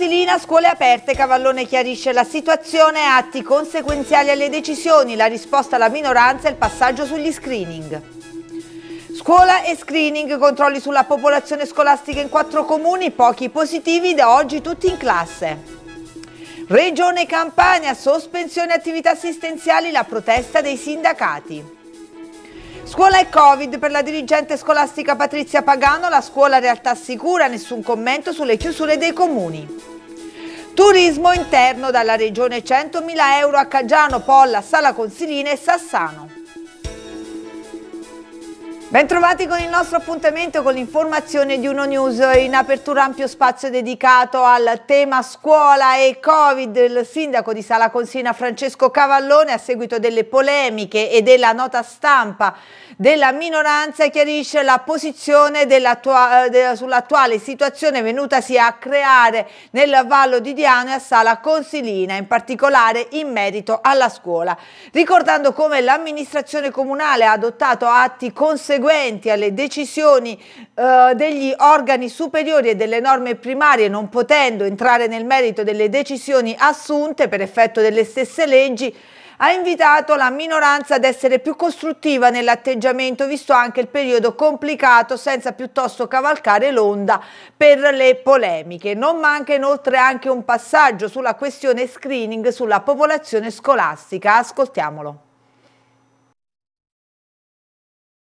Consilina, scuole aperte, Cavallone chiarisce la situazione, atti conseguenziali alle decisioni, la risposta alla minoranza e il passaggio sugli screening. Scuola e screening, controlli sulla popolazione scolastica in quattro comuni, pochi positivi, da oggi tutti in classe. Regione Campania, sospensione attività assistenziali, la protesta dei sindacati. Scuola e Covid per la dirigente scolastica Patrizia Pagano, la scuola realtà sicura, nessun commento sulle chiusure dei comuni. Turismo interno dalla regione 100.000 euro a Caggiano, Polla, Sala Consilina e Sassano. Bentrovati con il nostro appuntamento con l'informazione di Uno News in apertura ampio spazio dedicato al tema scuola e Covid. Il sindaco di Sala Consina Francesco Cavallone a seguito delle polemiche e della nota stampa della minoranza chiarisce la posizione eh, sull'attuale situazione venutasi a creare nel Vallo di Diano e a Sala Consilina, in particolare in merito alla scuola, ricordando come l'amministrazione comunale ha adottato atti conseguenti conseguenti alle decisioni eh, degli organi superiori e delle norme primarie, non potendo entrare nel merito delle decisioni assunte per effetto delle stesse leggi, ha invitato la minoranza ad essere più costruttiva nell'atteggiamento, visto anche il periodo complicato, senza piuttosto cavalcare l'onda per le polemiche. Non manca inoltre anche un passaggio sulla questione screening sulla popolazione scolastica. Ascoltiamolo.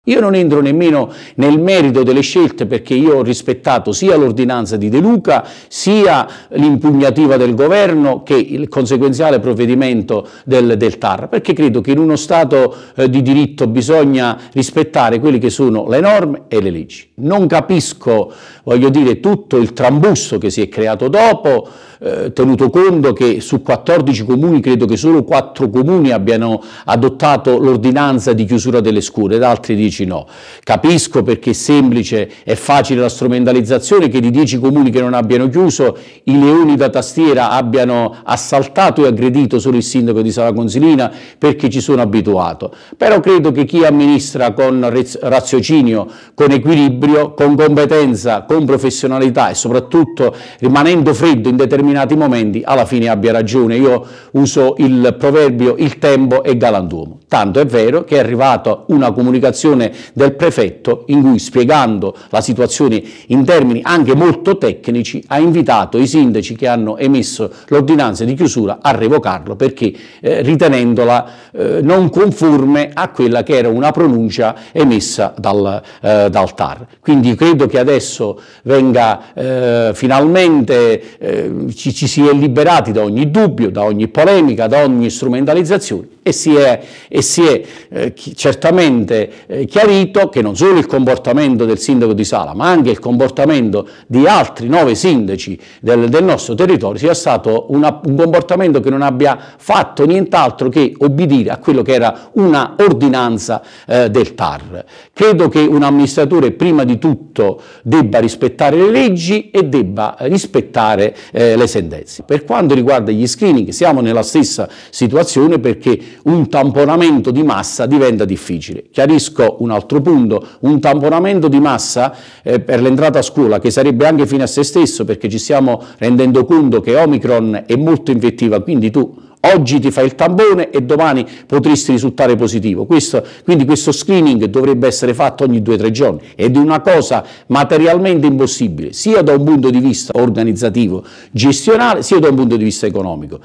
Io non entro nemmeno nel merito delle scelte perché io ho rispettato sia l'ordinanza di De Luca, sia l'impugnativa del governo che il conseguenziale provvedimento del, del TAR, perché credo che in uno Stato eh, di diritto bisogna rispettare quelle che sono le norme e le leggi. Non capisco, voglio dire, tutto il trambusto che si è creato dopo, eh, tenuto conto che su 14 comuni credo che solo 4 comuni abbiano adottato l'ordinanza di chiusura delle scuole, ed altri 10 no. Capisco perché è semplice e facile la strumentalizzazione che di 10 comuni che non abbiano chiuso i leoni da tastiera abbiano assaltato e aggredito solo il sindaco di Sala Consilina perché ci sono abituato. Però credo che chi amministra con raziocinio, con equilibrio, con competenza, con professionalità e soprattutto rimanendo freddo in determinati determinati momenti alla fine abbia ragione. Io uso il proverbio il tempo è galantuomo. Tanto è vero che è arrivata una comunicazione del prefetto in cui spiegando la situazione in termini anche molto tecnici ha invitato i sindaci che hanno emesso l'ordinanza di chiusura a revocarlo perché eh, ritenendola eh, non conforme a quella che era una pronuncia emessa dal, eh, dal TAR. Quindi credo che adesso venga eh, finalmente eh, ci, ci, si è liberati da ogni dubbio, da ogni polemica, da ogni strumentalizzazione e si è, e si è eh, chi, certamente eh, chiarito che non solo il comportamento del sindaco di Sala, ma anche il comportamento di altri nove sindaci del, del nostro territorio sia stato una, un comportamento che non abbia fatto nient'altro che obbedire a quello che era una ordinanza eh, del TAR. Credo che un amministratore prima di tutto debba rispettare le leggi e debba rispettare eh, le sentenze. Per quanto riguarda gli screening siamo nella stessa situazione perché un tamponamento di massa diventa difficile. Chiarisco un altro punto, un tamponamento di massa eh, per l'entrata a scuola che sarebbe anche fine a se stesso perché ci stiamo rendendo conto che Omicron è molto infettiva, quindi tu oggi ti fai il tampone e domani potresti risultare positivo. Questo, quindi questo screening dovrebbe essere fatto ogni 2-3 giorni ed è una cosa materialmente impossibile, sia da un punto di vista organizzativo, gestionale, sia da un punto di vista economico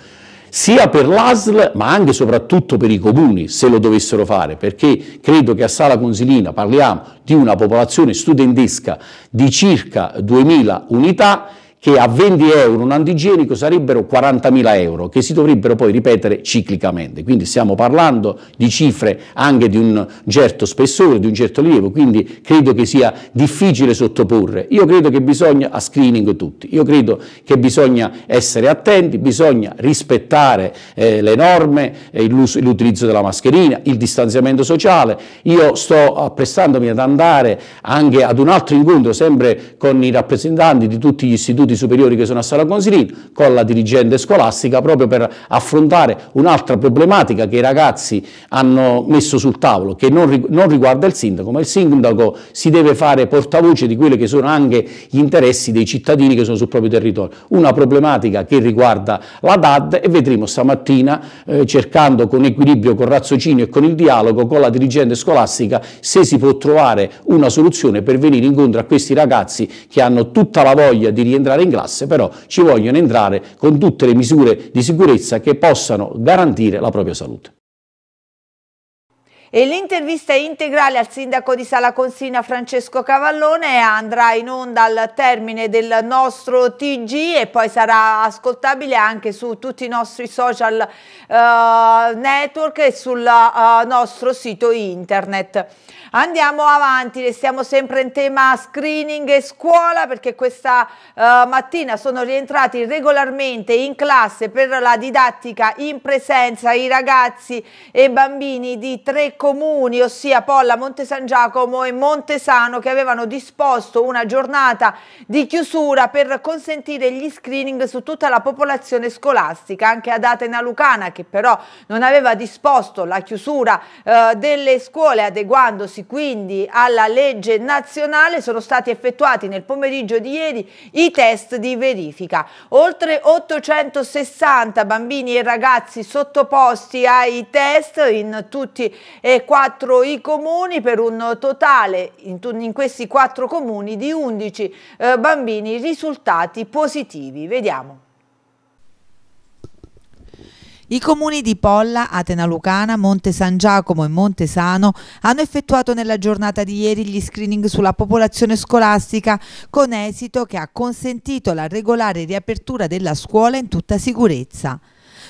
sia per l'ASL ma anche e soprattutto per i comuni se lo dovessero fare, perché credo che a Sala Consilina parliamo di una popolazione studentesca di circa 2000 unità che a 20 euro un antigenico sarebbero 40.000 euro, che si dovrebbero poi ripetere ciclicamente. Quindi stiamo parlando di cifre anche di un certo spessore, di un certo rilievo, quindi credo che sia difficile sottoporre. Io credo che bisogna a screening tutti, io credo che bisogna essere attenti, bisogna rispettare eh, le norme, eh, l'utilizzo della mascherina, il distanziamento sociale. Io sto appressandomi ad andare anche ad un altro incontro, sempre con i rappresentanti di tutti gli istituti istituti superiori che sono a Sala Consilina, con la dirigente scolastica, proprio per affrontare un'altra problematica che i ragazzi hanno messo sul tavolo, che non, non riguarda il sindaco, ma il sindaco si deve fare portavoce di quelli che sono anche gli interessi dei cittadini che sono sul proprio territorio. Una problematica che riguarda la DAD e vedremo stamattina, eh, cercando con equilibrio, con raziocinio e con il dialogo con la dirigente scolastica, se si può trovare una soluzione per venire incontro a questi ragazzi che hanno tutta la voglia di rientrare in classe, però ci vogliono entrare con tutte le misure di sicurezza che possano garantire la propria salute. E l'intervista integrale al sindaco di Sala Consina Francesco Cavallone andrà in onda al termine del nostro TG e poi sarà ascoltabile anche su tutti i nostri social uh, network e sul uh, nostro sito internet. Andiamo avanti, restiamo sempre in tema screening e scuola perché questa uh, mattina sono rientrati regolarmente in classe per la didattica in presenza i ragazzi e bambini di tre comuni, ossia Polla, Monte San Giacomo e Montesano che avevano disposto una giornata di chiusura per consentire gli screening su tutta la popolazione scolastica, anche ad Atena Lucana che però non aveva disposto la chiusura uh, delle scuole adeguandosi quindi alla legge nazionale, sono stati effettuati nel pomeriggio di ieri i test di verifica. Oltre 860 bambini e ragazzi sottoposti ai test in tutti e quattro i comuni per un totale in, in questi quattro comuni di 11 eh, bambini risultati positivi. Vediamo. I comuni di Polla, Atena Lucana, Monte San Giacomo e Monte Sano hanno effettuato nella giornata di ieri gli screening sulla popolazione scolastica con esito che ha consentito la regolare riapertura della scuola in tutta sicurezza.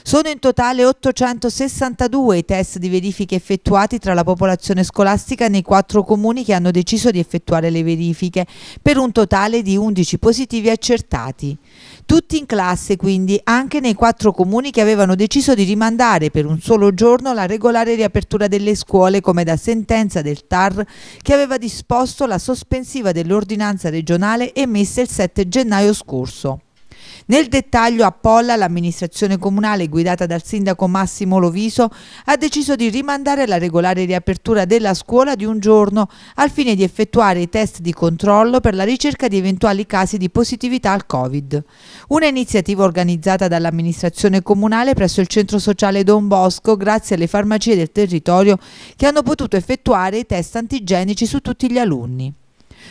Sono in totale 862 i test di verifiche effettuati tra la popolazione scolastica nei quattro comuni che hanno deciso di effettuare le verifiche, per un totale di 11 positivi accertati. Tutti in classe quindi, anche nei quattro comuni che avevano deciso di rimandare per un solo giorno la regolare riapertura delle scuole come da sentenza del TAR che aveva disposto la sospensiva dell'ordinanza regionale emessa il 7 gennaio scorso. Nel dettaglio a Polla l'amministrazione comunale guidata dal sindaco Massimo Loviso ha deciso di rimandare la regolare riapertura della scuola di un giorno al fine di effettuare i test di controllo per la ricerca di eventuali casi di positività al Covid. Un'iniziativa organizzata dall'amministrazione comunale presso il centro sociale Don Bosco grazie alle farmacie del territorio che hanno potuto effettuare i test antigenici su tutti gli alunni.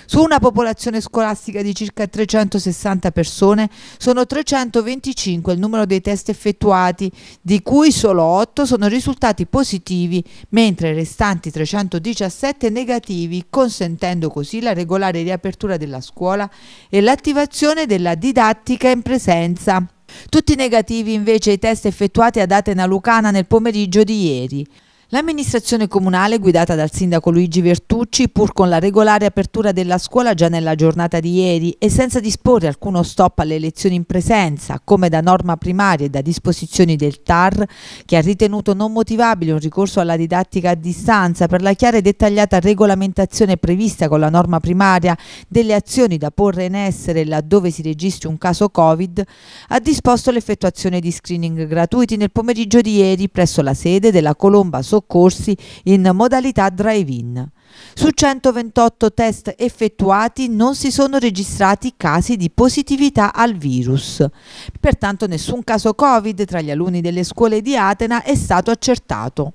Su una popolazione scolastica di circa 360 persone, sono 325 il numero dei test effettuati, di cui solo 8 sono risultati positivi, mentre i restanti 317 negativi, consentendo così la regolare riapertura della scuola e l'attivazione della didattica in presenza. Tutti negativi invece i test effettuati ad Atena Lucana nel pomeriggio di ieri. L'amministrazione comunale guidata dal sindaco Luigi Vertucci, pur con la regolare apertura della scuola già nella giornata di ieri e senza disporre alcuno stop alle lezioni in presenza, come da norma primaria e da disposizioni del TAR, che ha ritenuto non motivabile un ricorso alla didattica a distanza per la chiara e dettagliata regolamentazione prevista con la norma primaria delle azioni da porre in essere laddove si registri un caso Covid, ha disposto l'effettuazione di screening gratuiti nel pomeriggio di ieri presso la sede della Colomba Soccorso soccorsi in modalità drive-in. Su 128 test effettuati non si sono registrati casi di positività al virus. Pertanto nessun caso Covid tra gli alunni delle scuole di Atena è stato accertato.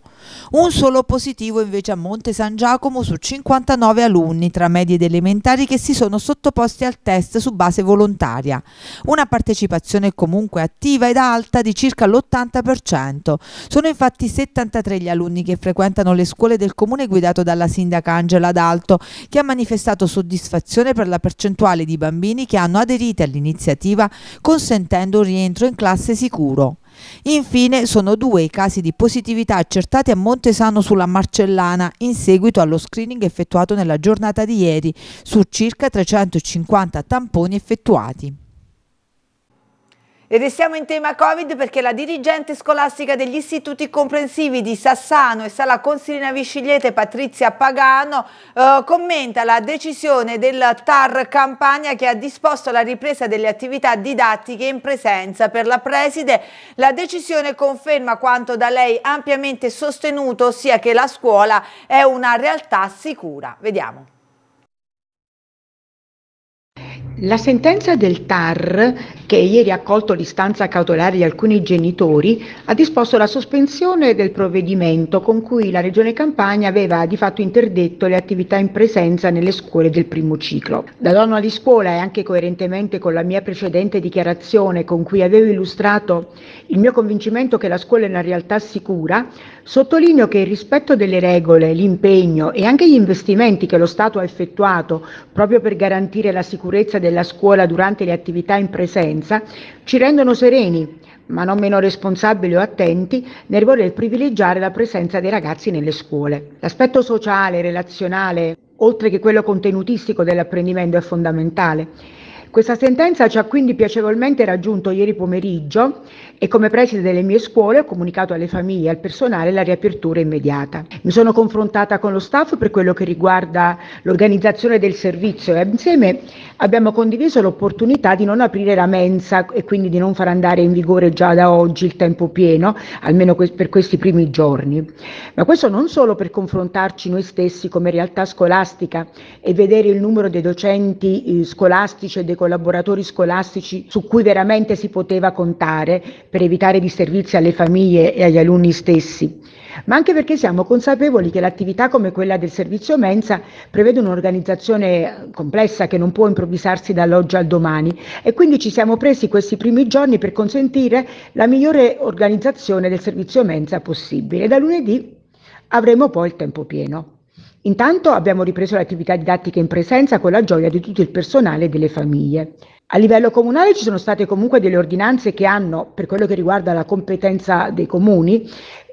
Un solo positivo invece a Monte San Giacomo su 59 alunni tra medie ed elementari che si sono sottoposti al test su base volontaria. Una partecipazione comunque attiva ed alta di circa l'80%. Sono infatti 73 gli alunni che frequentano le scuole del comune guidato dalla sindaca Angela D'Alto che ha manifestato soddisfazione per la percentuale di bambini che hanno aderito all'iniziativa consentendo un rientro in classe sicuro. Infine sono due i casi di positività accertati a Montesano sulla Marcellana in seguito allo screening effettuato nella giornata di ieri su circa 350 tamponi effettuati. E restiamo in tema Covid perché la dirigente scolastica degli istituti comprensivi di Sassano e Sala Consilina Viscigliete, Patrizia Pagano, eh, commenta la decisione del TAR Campania che ha disposto la ripresa delle attività didattiche in presenza. Per la preside la decisione conferma quanto da lei ampiamente sostenuto, ossia che la scuola è una realtà sicura. Vediamo. La sentenza del TAR, che ieri ha accolto l'istanza cautelare di alcuni genitori, ha disposto la sospensione del provvedimento con cui la Regione Campania aveva di fatto interdetto le attività in presenza nelle scuole del primo ciclo. Da donna di scuola e anche coerentemente con la mia precedente dichiarazione con cui avevo illustrato il mio convincimento che la scuola è una realtà sicura, sottolineo che il rispetto delle regole, l'impegno e anche gli investimenti che lo Stato ha effettuato proprio per garantire la sicurezza della scuola durante le attività in presenza ci rendono sereni, ma non meno responsabili o attenti nel voler privilegiare la presenza dei ragazzi nelle scuole. L'aspetto sociale, relazionale, oltre che quello contenutistico dell'apprendimento è fondamentale. Questa sentenza ci ha quindi piacevolmente raggiunto ieri pomeriggio e come preside delle mie scuole ho comunicato alle famiglie e al personale la riapertura immediata. Mi sono confrontata con lo staff per quello che riguarda l'organizzazione del servizio e insieme abbiamo condiviso l'opportunità di non aprire la mensa e quindi di non far andare in vigore già da oggi il tempo pieno, almeno per questi primi giorni. Ma questo non solo per confrontarci noi stessi come realtà scolastica e vedere il numero dei docenti eh, scolastici e dei collaboratori scolastici su cui veramente si poteva contare per evitare disservizi alle famiglie e agli alunni stessi, ma anche perché siamo consapevoli che l'attività come quella del servizio mensa prevede un'organizzazione complessa che non può improvvisarsi dall'oggi al domani e quindi ci siamo presi questi primi giorni per consentire la migliore organizzazione del servizio mensa possibile. Da lunedì avremo poi il tempo pieno. Intanto abbiamo ripreso le attività didattiche in presenza con la gioia di tutto il personale e delle famiglie. A livello comunale ci sono state comunque delle ordinanze che hanno, per quello che riguarda la competenza dei comuni,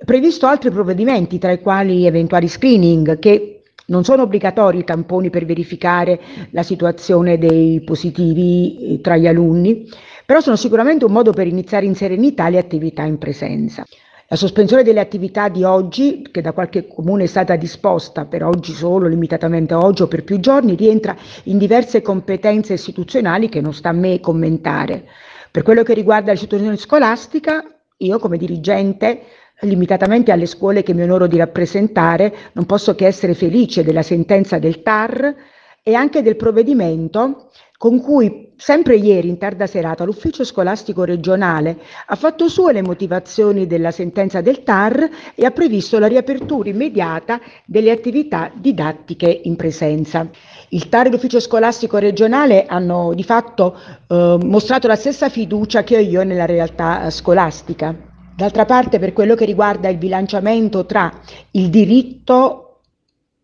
previsto altri provvedimenti, tra i quali eventuali screening che non sono obbligatori i tamponi per verificare la situazione dei positivi eh, tra gli alunni, però sono sicuramente un modo per iniziare in serenità le attività in presenza. La sospensione delle attività di oggi, che da qualche comune è stata disposta per oggi solo, limitatamente oggi o per più giorni, rientra in diverse competenze istituzionali che non sta a me commentare. Per quello che riguarda la situazione scolastica, io come dirigente limitatamente alle scuole che mi onoro di rappresentare, non posso che essere felice della sentenza del TAR e anche del provvedimento con cui sempre ieri in tarda serata l'ufficio scolastico regionale ha fatto sue le motivazioni della sentenza del TAR e ha previsto la riapertura immediata delle attività didattiche in presenza. Il TAR e l'ufficio scolastico regionale hanno di fatto eh, mostrato la stessa fiducia che ho io nella realtà scolastica. D'altra parte per quello che riguarda il bilanciamento tra il diritto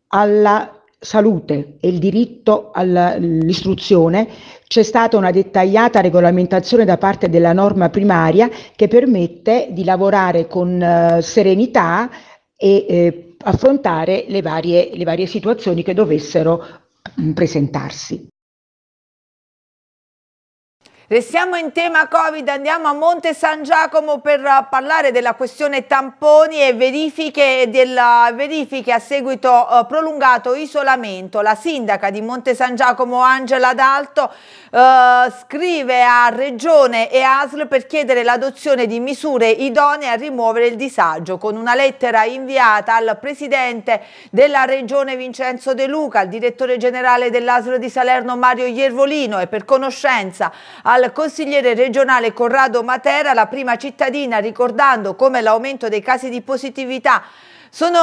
alla salute e il diritto all'istruzione c'è stata una dettagliata regolamentazione da parte della norma primaria che permette di lavorare con eh, serenità e eh, affrontare le varie, le varie situazioni che dovessero mh, mm, presentarsi. Restiamo in tema Covid, andiamo a Monte San Giacomo per eh, parlare della questione tamponi e verifiche, della verifiche a seguito eh, prolungato isolamento. La sindaca di Monte San Giacomo, Angela D'Alto, eh, scrive a Regione e ASL per chiedere l'adozione di misure idonee a rimuovere il disagio. Con una lettera inviata al presidente della Regione Vincenzo De Luca, al direttore generale dell'ASL di Salerno Mario Iervolino e per conoscenza al al consigliere regionale Corrado Matera, la prima cittadina, ricordando come l'aumento dei casi di positività sono,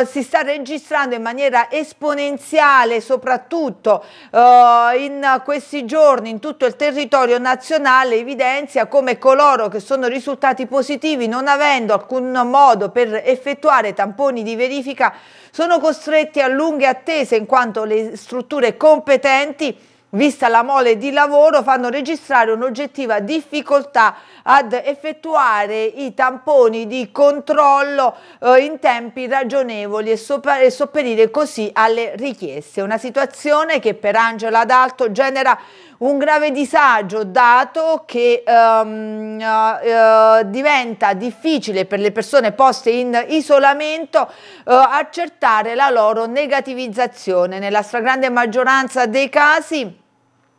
uh, si sta registrando in maniera esponenziale soprattutto uh, in questi giorni in tutto il territorio nazionale evidenzia come coloro che sono risultati positivi non avendo alcun modo per effettuare tamponi di verifica sono costretti a lunghe attese in quanto le strutture competenti vista la mole di lavoro, fanno registrare un'oggettiva difficoltà ad effettuare i tamponi di controllo eh, in tempi ragionevoli e, e sopperire così alle richieste. Una situazione che per Angela D'Alto genera un grave disagio dato che um, uh, uh, diventa difficile per le persone poste in isolamento uh, accertare la loro negativizzazione. Nella stragrande maggioranza dei casi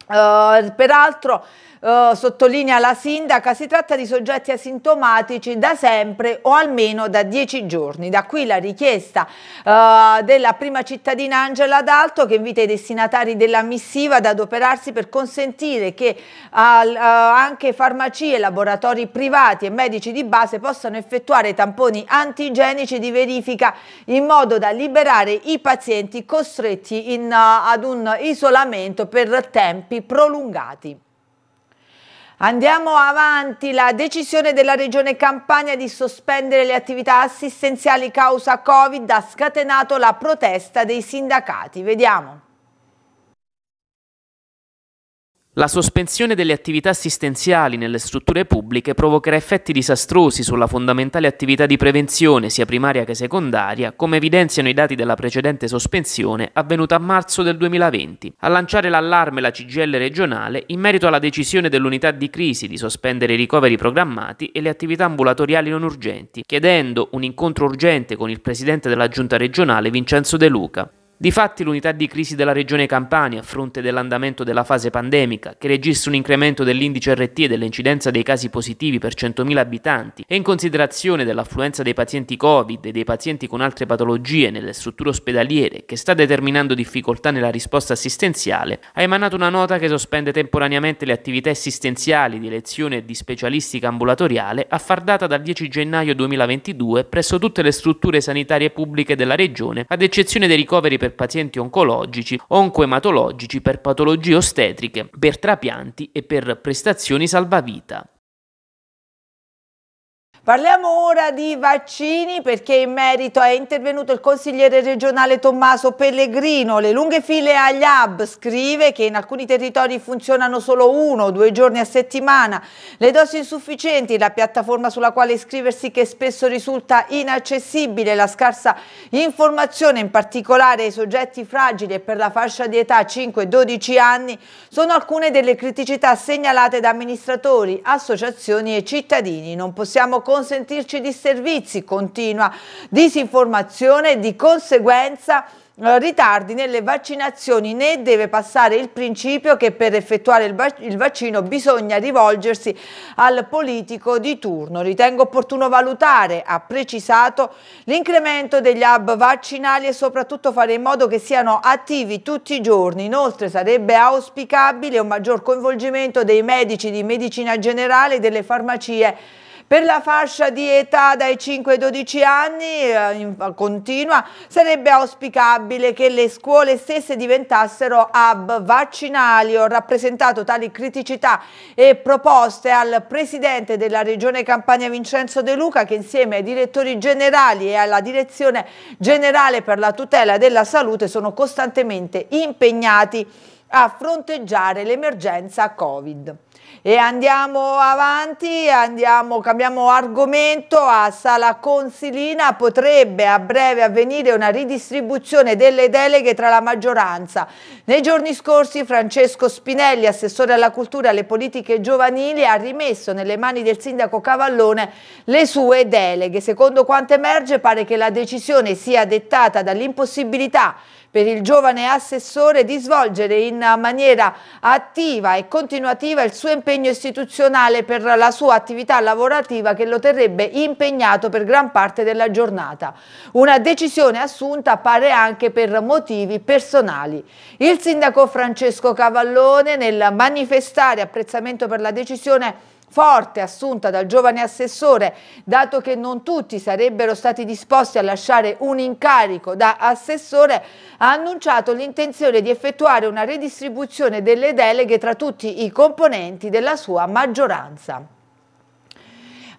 eh, peraltro eh, sottolinea la sindaca, si tratta di soggetti asintomatici da sempre o almeno da dieci giorni. Da qui la richiesta eh, della prima cittadina Angela D'Alto che invita i destinatari della missiva ad adoperarsi per consentire che eh, anche farmacie, laboratori privati e medici di base possano effettuare tamponi antigenici di verifica in modo da liberare i pazienti costretti in, eh, ad un isolamento per tempi prolungati. Andiamo avanti, la decisione della Regione Campania di sospendere le attività assistenziali causa Covid ha scatenato la protesta dei sindacati. Vediamo. La sospensione delle attività assistenziali nelle strutture pubbliche provocherà effetti disastrosi sulla fondamentale attività di prevenzione, sia primaria che secondaria, come evidenziano i dati della precedente sospensione avvenuta a marzo del 2020. A lanciare l'allarme la CGL regionale in merito alla decisione dell'unità di crisi di sospendere i ricoveri programmati e le attività ambulatoriali non urgenti, chiedendo un incontro urgente con il presidente della giunta regionale Vincenzo De Luca. Difatti l'unità di crisi della regione Campania, a fronte dell'andamento della fase pandemica, che registra un incremento dell'indice RT e dell'incidenza dei casi positivi per 100.000 abitanti, e in considerazione dell'affluenza dei pazienti Covid e dei pazienti con altre patologie nelle strutture ospedaliere, che sta determinando difficoltà nella risposta assistenziale, ha emanato una nota che sospende temporaneamente le attività assistenziali di lezione e di specialistica ambulatoriale a far data dal 10 gennaio 2022 presso tutte le strutture sanitarie pubbliche della regione, ad eccezione dei ricoveri per per pazienti oncologici, oncoematologici, per patologie ostetriche, per trapianti e per prestazioni salvavita. Parliamo ora di vaccini perché in merito è intervenuto il consigliere regionale Tommaso Pellegrino. Le lunghe file agli hub scrive che in alcuni territori funzionano solo uno o due giorni a settimana. Le dosi insufficienti, la piattaforma sulla quale iscriversi che spesso risulta inaccessibile, la scarsa informazione in particolare ai soggetti fragili e per la fascia di età 5-12 anni sono alcune delle criticità segnalate da amministratori, associazioni e cittadini. Non possiamo considerare consentirci servizi continua disinformazione e di conseguenza eh, ritardi nelle vaccinazioni né deve passare il principio che per effettuare il, vaccino bisogna rivolgersi al politico di turno. Ritengo opportuno valutare, ha precisato, l'incremento degli hub vaccinali e soprattutto fare in modo che siano attivi tutti i giorni. Inoltre sarebbe auspicabile un maggior coinvolgimento dei medici di medicina generale e delle farmacie per la fascia di età dai 5 ai 12 anni eh, in continua sarebbe auspicabile che le scuole stesse diventassero hub vaccinali. Ho rappresentato tali criticità e proposte al presidente della regione Campania Vincenzo De Luca che insieme ai direttori generali e alla direzione generale per la tutela della salute sono costantemente impegnati a fronteggiare l'emergenza Covid. E andiamo avanti, andiamo, cambiamo argomento a Sala Consilina, potrebbe a breve avvenire una ridistribuzione delle deleghe tra la maggioranza. Nei giorni scorsi Francesco Spinelli, assessore alla cultura e alle politiche giovanili, ha rimesso nelle mani del sindaco Cavallone le sue deleghe. Secondo quanto emerge pare che la decisione sia dettata dall'impossibilità per il giovane assessore di svolgere in maniera attiva e continuativa il suo impegno istituzionale per la sua attività lavorativa che lo terrebbe impegnato per gran parte della giornata. Una decisione assunta pare anche per motivi personali. Il sindaco Francesco Cavallone nel manifestare apprezzamento per la decisione forte assunta dal giovane assessore, dato che non tutti sarebbero stati disposti a lasciare un incarico da assessore, ha annunciato l'intenzione di effettuare una redistribuzione delle deleghe tra tutti i componenti della sua maggioranza.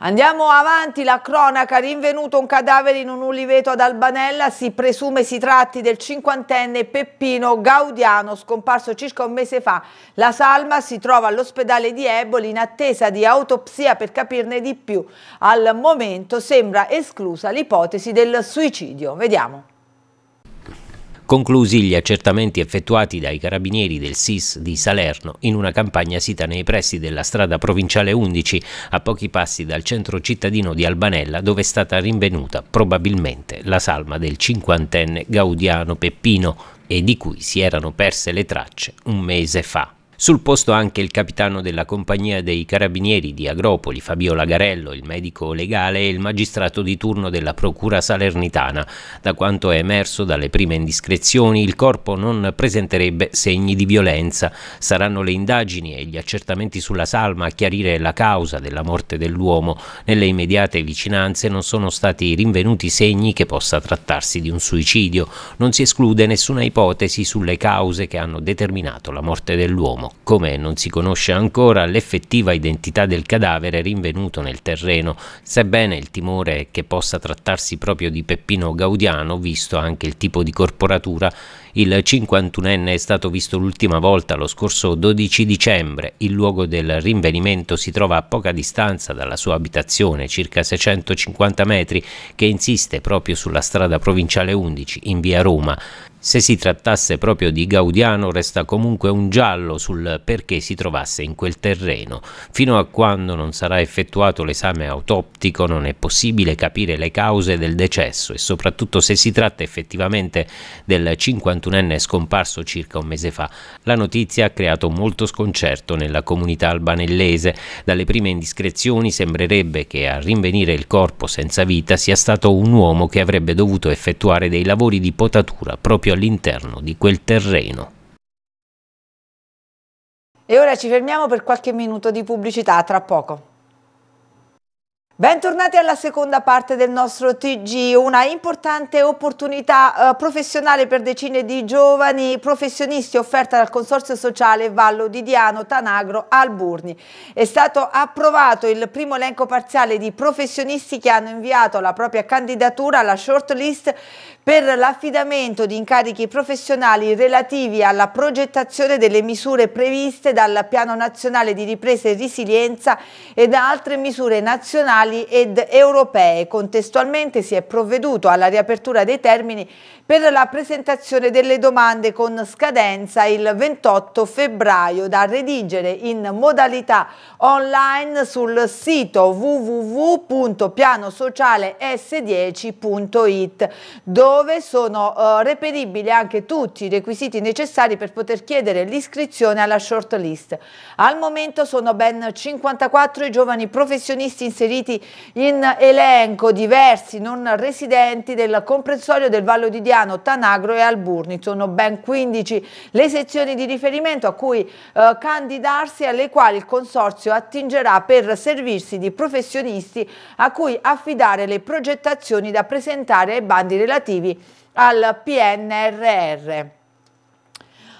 Andiamo avanti, la cronaca, rinvenuto un cadavere in un uliveto ad Albanella, si presume si tratti del cinquantenne Peppino Gaudiano, scomparso circa un mese fa. La salma si trova all'ospedale di Eboli in attesa di autopsia per capirne di più. Al momento sembra esclusa l'ipotesi del suicidio. Vediamo conclusi gli accertamenti effettuati dai carabinieri del SIS di Salerno in una campagna sita nei pressi della strada provinciale 11 a pochi passi dal centro cittadino di Albanella dove è stata rinvenuta probabilmente la salma del cinquantenne Gaudiano Peppino e di cui si erano perse le tracce un mese fa. Sul posto anche il capitano della compagnia dei carabinieri di Agropoli, Fabio Lagarello, il medico legale e il magistrato di turno della procura salernitana. Da quanto è emerso dalle prime indiscrezioni, il corpo non presenterebbe segni di violenza. Saranno le indagini e gli accertamenti sulla salma a chiarire la causa della morte dell'uomo. Nelle immediate vicinanze non sono stati rinvenuti segni che possa trattarsi di un suicidio. Non si esclude nessuna ipotesi sulle cause che hanno determinato la morte dell'uomo sappiamo, come non si conosce ancora l'effettiva identità del cadavere rinvenuto nel terreno, sebbene il timore che possa trattarsi proprio di Peppino Gaudiano, visto anche il tipo di corporatura, il 51enne è stato visto l'ultima volta lo scorso 12 dicembre. Il luogo del rinvenimento si trova a poca distanza dalla sua abitazione, circa 650 metri, che insiste proprio sulla strada provinciale 11 in via Roma. Se si trattasse proprio di Gaudiano resta comunque un giallo sul perché si trovasse in quel terreno. Fino a quando non sarà effettuato l'esame autoptico non è possibile capire le cause del decesso e soprattutto se si tratta effettivamente del 51enne scomparso circa un mese fa. La notizia ha creato molto sconcerto nella comunità albanellese. Dalle prime indiscrezioni sembrerebbe che a rinvenire il corpo senza vita sia stato un uomo che avrebbe dovuto effettuare dei lavori di potatura proprio all'interno di quel terreno. E ora ci fermiamo per qualche minuto di pubblicità, tra poco. Bentornati alla seconda parte del nostro TG, una importante opportunità eh, professionale per decine di giovani professionisti offerta dal Consorzio Sociale Vallo di Diano Tanagro Alburni. È stato approvato il primo elenco parziale di professionisti che hanno inviato la propria candidatura alla shortlist per l'affidamento di incarichi professionali relativi alla progettazione delle misure previste dal Piano Nazionale di Ripresa e Resilienza e da altre misure nazionali nazionali ed europee. Contestualmente si è provveduto alla riapertura dei termini per la presentazione delle domande con scadenza il 28 febbraio da redigere in modalità online sul sito www.pianosociales10.it dove sono eh, reperibili anche tutti i requisiti necessari per poter chiedere l'iscrizione alla shortlist. Al momento sono ben 54 i giovani professionisti inseriti in elenco diversi non residenti del comprensorio del Vallo di Diano, Tanagro e Alburni. Sono ben 15 le sezioni di riferimento a cui eh, candidarsi e alle quali il Consorzio attingerà per servirsi di professionisti a cui affidare le progettazioni da presentare ai bandi relativi al PNRR.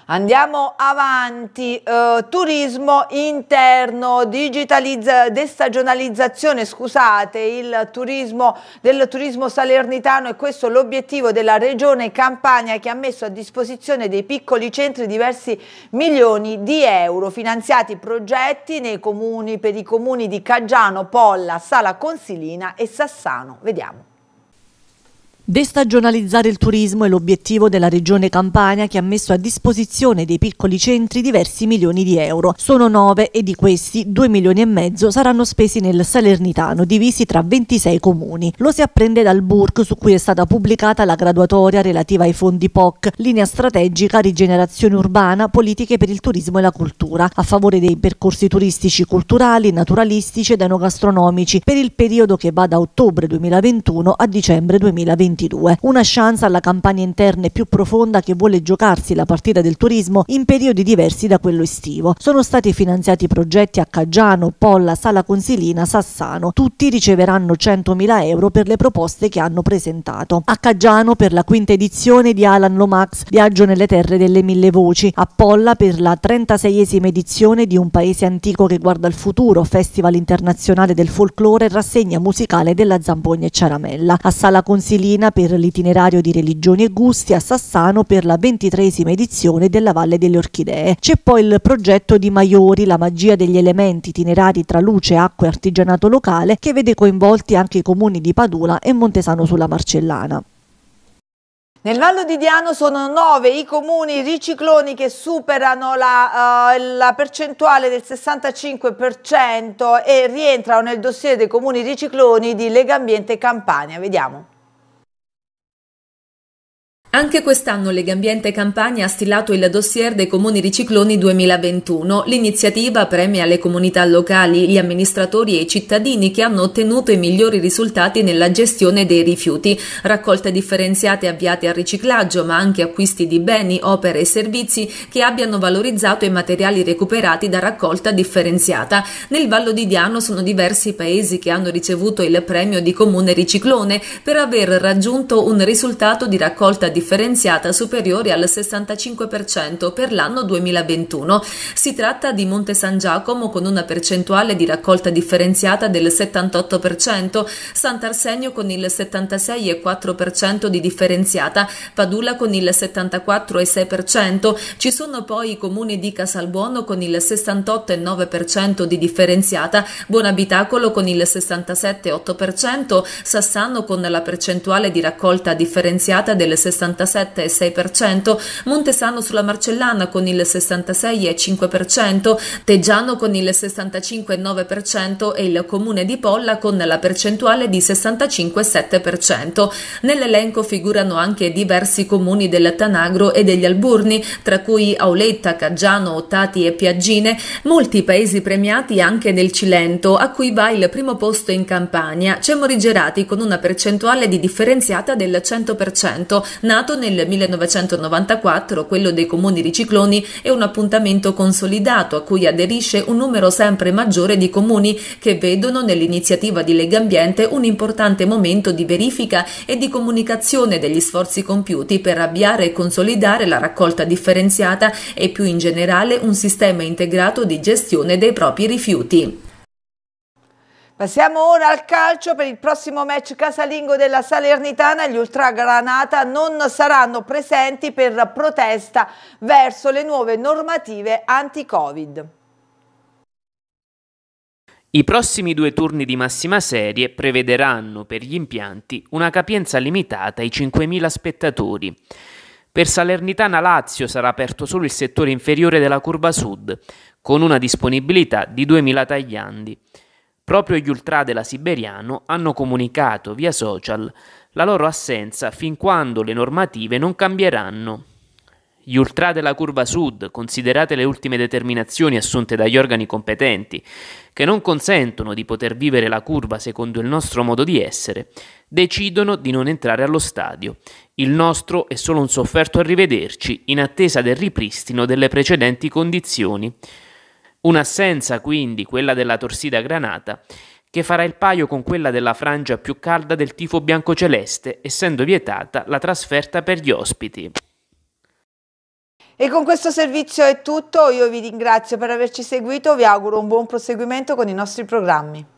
Andiamo avanti, uh, turismo interno, destagionalizzazione, scusate, il turismo, del turismo salernitano e questo è l'obiettivo della regione Campania che ha messo a disposizione dei piccoli centri diversi milioni di euro, finanziati progetti nei comuni, per i comuni di Caggiano, Polla, Sala Consilina e Sassano. Vediamo. Destagionalizzare il turismo è l'obiettivo della Regione Campania che ha messo a disposizione dei piccoli centri diversi milioni di euro. Sono nove e di questi 2 milioni e mezzo saranno spesi nel Salernitano, divisi tra 26 comuni. Lo si apprende dal BURC su cui è stata pubblicata la graduatoria relativa ai fondi POC, linea strategica rigenerazione urbana, politiche per il turismo e la cultura, a favore dei percorsi turistici culturali, naturalistici ed enogastronomici per il periodo che va da ottobre 2021 a dicembre 2021. 2022. Una chance alla campagna interna e più profonda che vuole giocarsi la partita del turismo in periodi diversi da quello estivo. Sono stati finanziati progetti a Caggiano, Polla, Sala Consilina, Sassano. Tutti riceveranno 100.000 euro per le proposte che hanno presentato. A Caggiano per la quinta edizione di Alan Lomax Viaggio nelle terre delle mille voci, a Polla per la 36esima edizione di Un paese antico che guarda il futuro, Festival internazionale del folklore rassegna musicale della Zampogna e Ciaramella. A Sala Consilina Modena per l'itinerario di religioni e gusti a Sassano per la ventitresima edizione della Valle delle Orchidee. C'è poi il progetto di Maiori, la magia degli elementi itinerari tra luce, acqua e artigianato locale, che vede coinvolti anche i comuni di Padula e Montesano sulla Marcellana. Nel Vallo di Diano sono nove i comuni ricicloni che superano la, uh, la percentuale del 65% e rientrano nel dossier dei comuni ricicloni di Legambiente Campania. Vediamo. Anche quest'anno Legambiente Campania ha stilato il dossier dei comuni ricicloni 2021. L'iniziativa premia le comunità locali, gli amministratori e i cittadini che hanno ottenuto i migliori risultati nella gestione dei rifiuti. Raccolte differenziate avviate al riciclaggio, ma anche acquisti di beni, opere e servizi che abbiano valorizzato i materiali recuperati da raccolta differenziata. Nel Vallo di Diano sono diversi paesi che hanno ricevuto il premio di comune riciclone per aver raggiunto un risultato di raccolta differenziata differenziata superiore al 65% per l'anno 2021. Si tratta di Monte San Giacomo con una percentuale di raccolta differenziata del 78%, Sant'Arsenio con il 76,4% di differenziata, Padula con il 74,6%, ci sono poi i comuni di Casalbuono con il 68,9% di differenziata, Buonabitacolo con il 67,8%, Sassano con la percentuale di raccolta differenziata del 68%, 67,6%, Montesano sulla Marcellana con il 66,5%, Teggiano con il 65,9% e il comune di Polla con la percentuale di 65,7%. Nell'elenco figurano anche diversi comuni del Tanagro e degli Alburni, tra cui Auletta, Caggiano, Ottati e Piaggine, molti paesi premiati anche nel Cilento, a cui va il primo posto in Campania. C'è Morigerati con una percentuale di differenziata del 100%, nato nel 1994, quello dei comuni ricicloni è un appuntamento consolidato a cui aderisce un numero sempre maggiore di comuni che vedono nell'iniziativa di Lega Ambiente un importante momento di verifica e di comunicazione degli sforzi compiuti per avviare e consolidare la raccolta differenziata e più in generale un sistema integrato di gestione dei propri rifiuti. Passiamo ora al calcio per il prossimo match casalingo della Salernitana. Gli ultra granata non saranno presenti per protesta verso le nuove normative anti-Covid. I prossimi due turni di massima serie prevederanno per gli impianti una capienza limitata ai 5.000 spettatori. Per Salernitana Lazio sarà aperto solo il settore inferiore della curva sud, con una disponibilità di 2.000 tagliandi. Proprio gli ultra della Siberiano hanno comunicato via social la loro assenza fin quando le normative non cambieranno. Gli ultra della curva sud, considerate le ultime determinazioni assunte dagli organi competenti, che non consentono di poter vivere la curva secondo il nostro modo di essere, decidono di non entrare allo stadio. Il nostro è solo un sofferto arrivederci in attesa del ripristino delle precedenti condizioni. Un'assenza quindi, quella della torsida granata, che farà il paio con quella della frangia più calda del tifo biancoceleste, essendo vietata la trasferta per gli ospiti. E con questo servizio è tutto, io vi ringrazio per averci seguito, vi auguro un buon proseguimento con i nostri programmi.